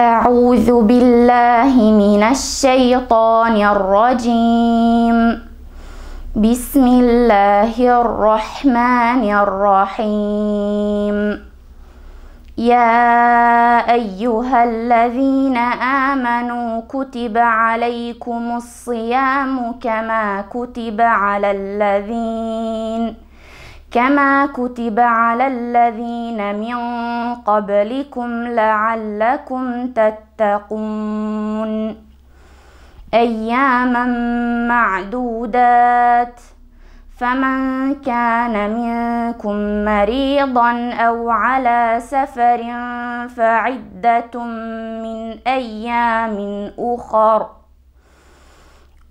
أعوذ بالله من الشيطان الرجيم بسم الله الرحمن الرحيم يا أيها الذين آمنوا كتب عليكم الصيام كما كتب على الذين كما كتب على الذين من قبلكم لعلكم تتقون اياما معدودات فمن كان منكم مريضا او على سفر فعده من ايام اخر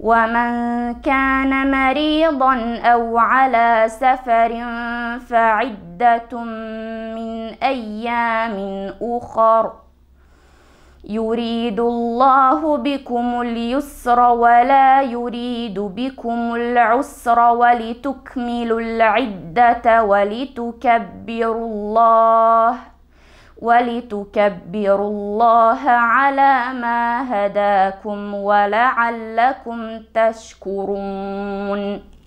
ومن كان مريضا او على سفر فعده من ايام اخر يريد الله بكم اليسر ولا يريد بكم العسر ولتكملوا العده ولتكبروا الله ولتكبروا الله على ما هداكم ولعلكم تشكرون